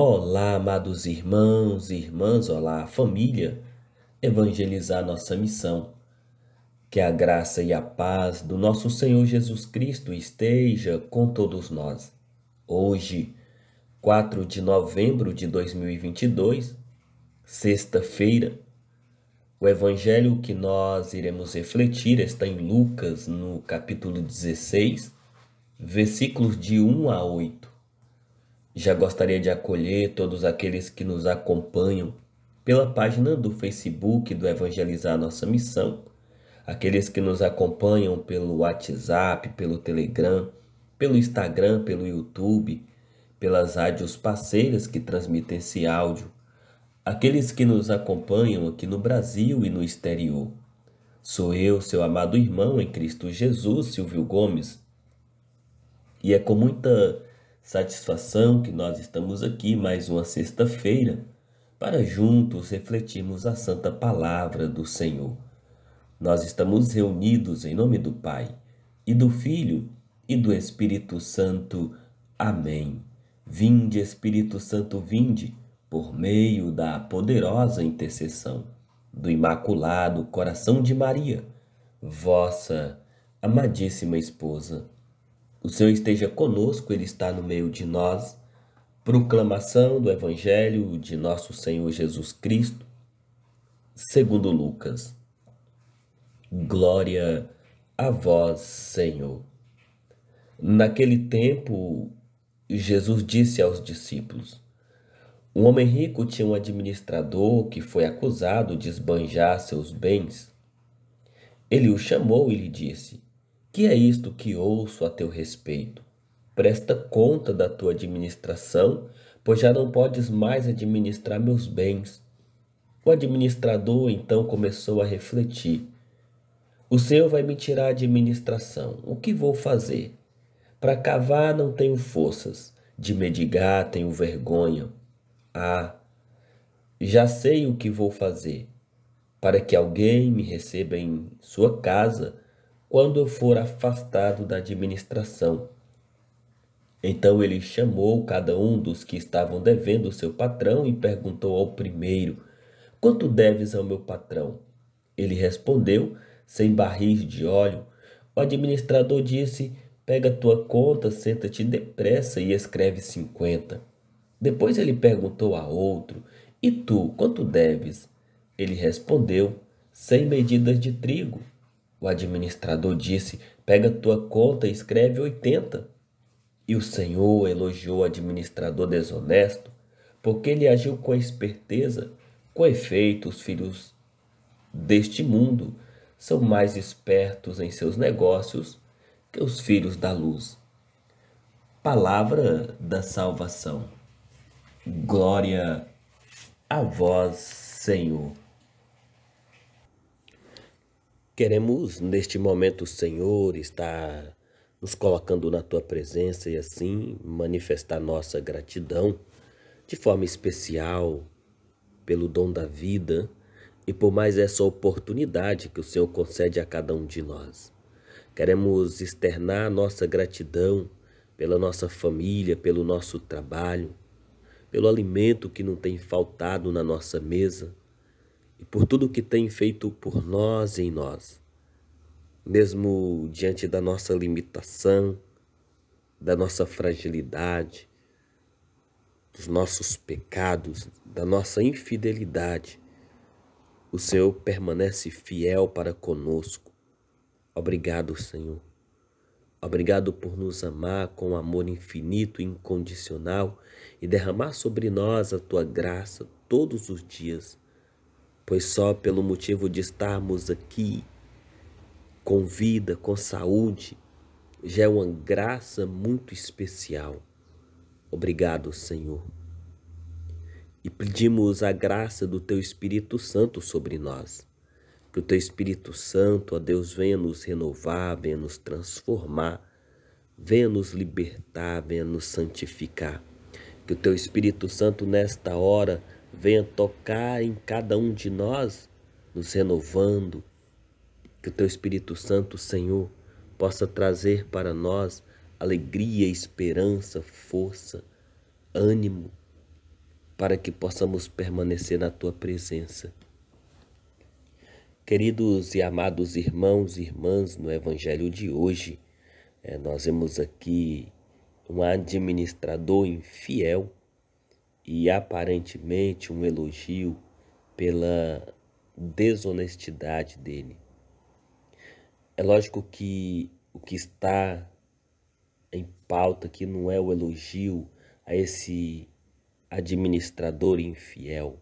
Olá, amados irmãos e irmãs, olá, família. Evangelizar nossa missão. Que a graça e a paz do nosso Senhor Jesus Cristo esteja com todos nós. Hoje, 4 de novembro de 2022, sexta-feira, o evangelho que nós iremos refletir está em Lucas, no capítulo 16, versículos de 1 a 8. Já gostaria de acolher todos aqueles que nos acompanham pela página do Facebook do Evangelizar Nossa Missão, aqueles que nos acompanham pelo WhatsApp, pelo Telegram, pelo Instagram, pelo YouTube, pelas rádios parceiras que transmitem esse áudio, aqueles que nos acompanham aqui no Brasil e no exterior. Sou eu, seu amado irmão em Cristo Jesus, Silvio Gomes, e é com muita Satisfação que nós estamos aqui mais uma sexta-feira para juntos refletirmos a santa palavra do Senhor. Nós estamos reunidos em nome do Pai e do Filho e do Espírito Santo. Amém. Vinde, Espírito Santo, vinde, por meio da poderosa intercessão do Imaculado Coração de Maria, vossa amadíssima esposa o Senhor esteja conosco, Ele está no meio de nós. Proclamação do Evangelho de nosso Senhor Jesus Cristo, segundo Lucas. Glória a vós, Senhor. Naquele tempo, Jesus disse aos discípulos: Um homem rico tinha um administrador que foi acusado de esbanjar seus bens. Ele o chamou e lhe disse: que é isto que ouço a teu respeito? Presta conta da tua administração, pois já não podes mais administrar meus bens. O administrador então começou a refletir. O Senhor vai me tirar a administração. O que vou fazer? Para cavar não tenho forças, de medigar tenho vergonha. Ah, já sei o que vou fazer, para que alguém me receba em sua casa quando for afastado da administração. Então ele chamou cada um dos que estavam devendo o seu patrão e perguntou ao primeiro: Quanto deves ao meu patrão? Ele respondeu: Sem barris de óleo. O administrador disse: Pega tua conta, senta-te depressa e escreve cinquenta. Depois ele perguntou a outro: E tu, quanto deves? Ele respondeu: Cem medidas de trigo. O administrador disse: Pega tua conta e escreve 80. E o Senhor elogiou o administrador desonesto, porque ele agiu com esperteza. Com efeito, os filhos deste mundo são mais espertos em seus negócios que os filhos da luz. Palavra da salvação. Glória a vós, Senhor. Queremos neste momento, Senhor, estar nos colocando na tua presença e assim manifestar nossa gratidão de forma especial pelo dom da vida e por mais essa oportunidade que o Senhor concede a cada um de nós. Queremos externar nossa gratidão pela nossa família, pelo nosso trabalho, pelo alimento que não tem faltado na nossa mesa, e por tudo o que tem feito por nós e em nós. Mesmo diante da nossa limitação, da nossa fragilidade, dos nossos pecados, da nossa infidelidade, o Senhor permanece fiel para conosco. Obrigado, Senhor. Obrigado por nos amar com amor infinito e incondicional e derramar sobre nós a tua graça todos os dias pois só pelo motivo de estarmos aqui com vida, com saúde, já é uma graça muito especial. Obrigado, Senhor. E pedimos a graça do Teu Espírito Santo sobre nós. Que o Teu Espírito Santo, ó Deus, venha nos renovar, venha nos transformar, venha nos libertar, venha nos santificar. Que o Teu Espírito Santo, nesta hora, venha tocar em cada um de nós, nos renovando. Que o Teu Espírito Santo, Senhor, possa trazer para nós alegria, esperança, força, ânimo, para que possamos permanecer na Tua presença. Queridos e amados irmãos e irmãs, no Evangelho de hoje, eh, nós vemos aqui um administrador infiel e aparentemente um elogio pela desonestidade dele. É lógico que o que está em pauta aqui não é o elogio a esse administrador infiel.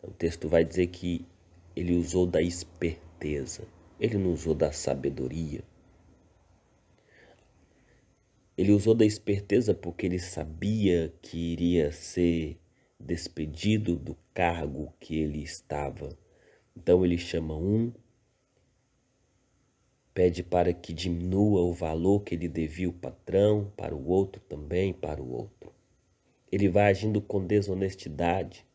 O texto vai dizer que ele usou da esperteza, ele não usou da sabedoria. Ele usou da esperteza porque ele sabia que iria ser despedido do cargo que ele estava. Então ele chama um, pede para que diminua o valor que ele devia o patrão, para o outro também, para o outro. Ele vai agindo com desonestidade,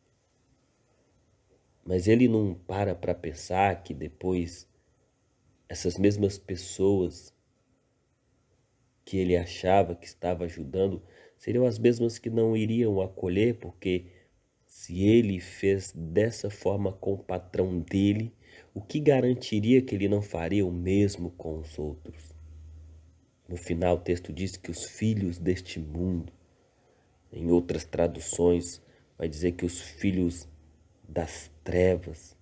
mas ele não para para pensar que depois essas mesmas pessoas que ele achava que estava ajudando seriam as mesmas que não iriam acolher, porque se ele fez dessa forma com o patrão dele, o que garantiria que ele não faria o mesmo com os outros? No final, o texto diz que os filhos deste mundo, em outras traduções, vai dizer que os filhos das trevas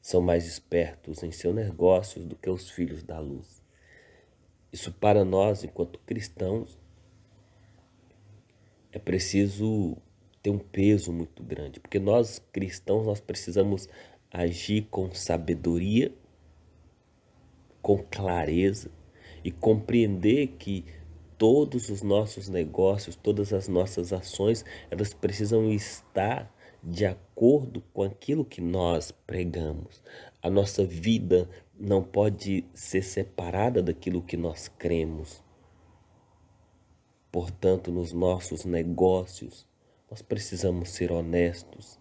são mais espertos em seus negócios do que os filhos da luz. Isso para nós, enquanto cristãos, é preciso ter um peso muito grande, porque nós cristãos nós precisamos agir com sabedoria, com clareza e compreender que todos os nossos negócios, todas as nossas ações, elas precisam estar de acordo com aquilo que nós pregamos. A nossa vida não pode ser separada daquilo que nós cremos. Portanto, nos nossos negócios, nós precisamos ser honestos.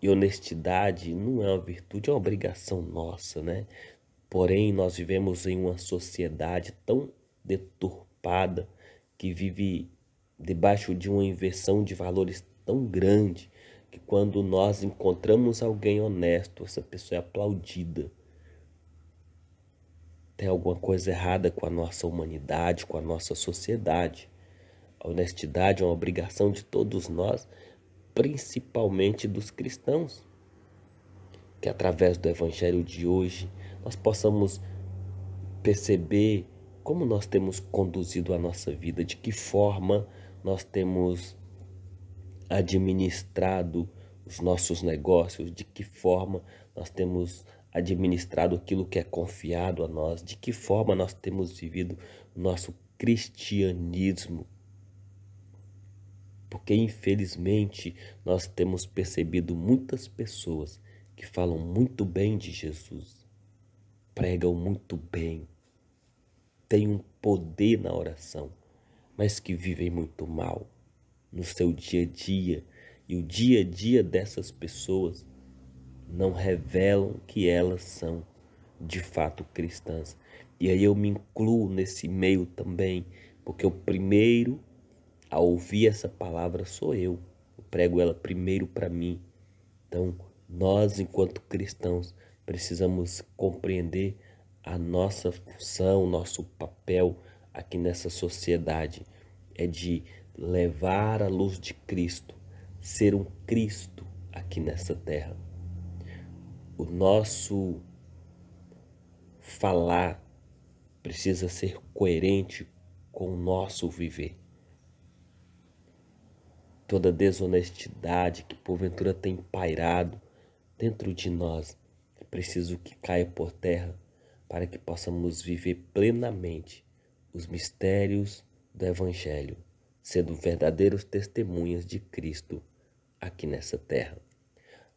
E honestidade não é uma virtude, é uma obrigação nossa, né? Porém, nós vivemos em uma sociedade tão deturpada que vive debaixo de uma inversão de valores tão grande que quando nós encontramos alguém honesto, essa pessoa é aplaudida. Tem alguma coisa errada com a nossa humanidade, com a nossa sociedade. A honestidade é uma obrigação de todos nós, principalmente dos cristãos. Que através do evangelho de hoje nós possamos perceber como nós temos conduzido a nossa vida, de que forma nós temos administrado os nossos negócios, de que forma nós temos administrado aquilo que é confiado a nós, de que forma nós temos vivido o nosso cristianismo. Porque, infelizmente, nós temos percebido muitas pessoas que falam muito bem de Jesus, pregam muito bem, têm um poder na oração, mas que vivem muito mal no seu dia a dia. E o dia a dia dessas pessoas não revelam que elas são de fato cristãs. E aí eu me incluo nesse meio também, porque o primeiro a ouvir essa palavra sou eu. Eu prego ela primeiro para mim. Então, nós, enquanto cristãos, precisamos compreender a nossa função, nosso papel aqui nessa sociedade é de levar a luz de Cristo, ser um Cristo aqui nessa terra. O nosso falar precisa ser coerente com o nosso viver. Toda desonestidade que porventura tem pairado dentro de nós é preciso que caia por terra para que possamos viver plenamente os mistérios do Evangelho, sendo verdadeiros testemunhas de Cristo aqui nessa terra.